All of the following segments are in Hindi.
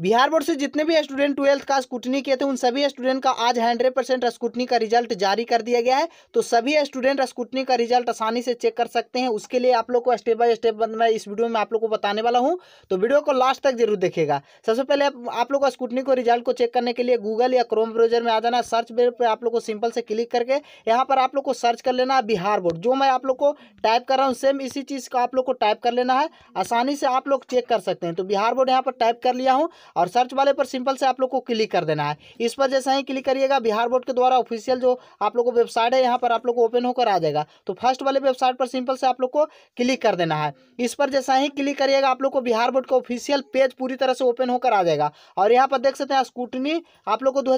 बिहार बोर्ड से जितने भी स्टूडेंट ट्वेल्थ का स्कूटनी किए थे उन सभी स्टूडेंट का आज हंड्रेड परसेंट स्कूटनी का रिजल्ट जारी कर दिया गया है तो सभी स्टूडेंट स्कूटनी का रिजल्ट आसानी से चेक कर सकते हैं उसके लिए आप लोग को स्टेप बाय स्टेप मैं इस वीडियो में आप लोग को बताने वाला हूँ तो वीडियो को लास्ट तक जरूर देखेगा सबसे पहले आप लोग का स्कूटनी को रिजल्ट को चेक करने के लिए गूगल या क्रोम ब्रोजर में आ जाना सर्च पर आप लोग को सिंपल से क्लिक करके यहाँ पर आप लोग को सर्च कर लेना बिहार बोर्ड जो मैं आप लोग को टाइप कर रहा हूँ सेम इसी चीज़ का आप लोग को टाइप कर लेना है आसानी से आप लोग चेक कर सकते हैं तो बिहार बोर्ड यहाँ पर टाइप कर लिया हूँ और सर्च वाले पर सिंपल से आप लोग को क्लिक कर देना है इस पर जैसा ही क्लिक करिएगा बिहार बोर्ड के द्वारा ऑफिशियल जो आप लोग को वेबसाइट है यहाँ पर आप लोग को ओपन होकर आ जाएगा तो फर्स्ट वाले वेबसाइट पर सिंपल से आप लोग को क्लिक कर देना है इस पर जैसा ही क्लिक करिएगा आप लोग को बिहार बोर्ड का ऑफिशियल पेज पूरी तरह से ओपन होकर आ जाएगा और यहाँ पर देख सकते हैं स्कूटनी आप लोग को दो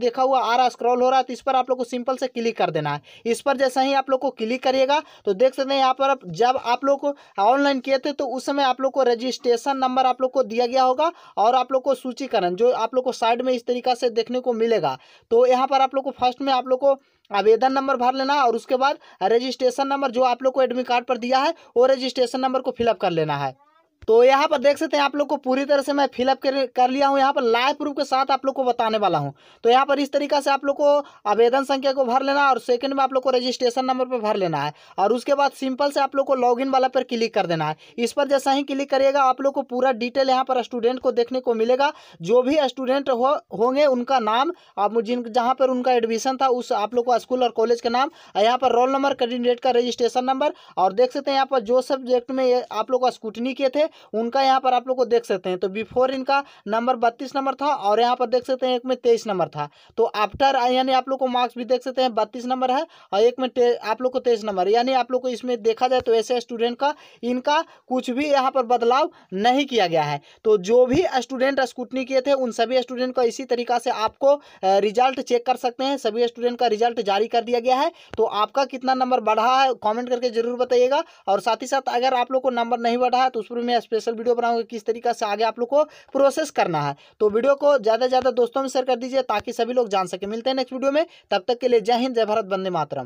देखा हुआ आ रहा स्क्रॉल हो रहा है तो इस पर आप लोग को सिंपल से क्लिक कर देना है इस पर जैसा ही आप लोग को क्लिक करिएगा तो देख सकते हैं यहाँ पर जब आप लोग ऑनलाइन किए थे तो उस समय आप लोग को रजिस्ट्रेशन नंबर आप लोग को दिया गया होगा और आप लोग को सूचीकरण जो आप लोग को साइड में इस तरीका से देखने को मिलेगा तो यहाँ पर आप लोग को फर्स्ट में आप लोग को आवेदन नंबर भर लेना है और उसके बाद रजिस्ट्रेशन नंबर जो आप लोग को एडमिट कार्ड पर दिया है वो रजिस्ट्रेशन नंबर को फिलअप कर लेना है तो यहाँ पर देख सकते हैं आप लोग को पूरी तरह से मैं फिलअप कर कर लिया हूँ यहाँ पर लाइव प्रूफ के साथ आप लोग को बताने वाला हूँ तो यहाँ पर इस तरीका से आप लोग को आवेदन संख्या को भर लेना और सेकंड में आप लोग को रजिस्ट्रेशन नंबर पर भर लेना है और उसके बाद सिंपल से आप लोग को लॉगिन वाला पर क्लिक कर देना है इस पर जैसा ही क्लिक करिएगा आप लोग को पूरा डिटेल यहाँ पर स्टूडेंट को देखने को मिलेगा जो भी स्टूडेंट हो होंगे उनका नाम आप जिन जहाँ पर उनका एडमिशन था उस आप लोग को स्कूल और कॉलेज का नाम यहाँ पर रोल नंबर कैंडिडेट का रजिस्ट्रेशन नंबर और देख सकते हैं यहाँ पर जो सब्जेक्ट में आप लोग का स्कूटनी किए थे उनका यहाँ पर आप लोग को देख सकते हैं तो बिफोर इनका नंबर बत्तीस नंबर था और यहाँ पर देख सकते हैं एक में तेईस नंबर था तो आफ्टर यानी आप लोग को मार्क्स भी देख सकते हैं बत्तीस नंबर है और एक में आप लोग को तेईस नंबर यानी आप लोग को इसमें देखा जाए तो ऐसे स्टूडेंट का इनका कुछ भी यहाँ पर बदलाव नहीं किया गया है तो जो भी स्टूडेंट स्कूटनी किए थे उन सभी स्टूडेंट का इसी तरीका से आपको रिजल्ट चेक कर सकते हैं सभी स्टूडेंट का रिजल्ट जारी कर दिया गया है तो आपका कितना नंबर बढ़ा है कमेंट करके जरूर बताइएगा और साथ ही साथ अगर आप लोग को नंबर नहीं बढ़ा है तो उस पर मैं मैं स्पेशल वीडियो बनाऊंगा किस तरीका से आगे आप लोग को प्रोसेस करना है तो वीडियो को ज़्यादा से ज़्यादा दोस्तों में शेयर कर दीजिए ताकि सभी लोग जान सके मिलते हैं नेक्स्ट वीडियो में तब तक के लिए जय हिंद जय भारत बंदे मातरम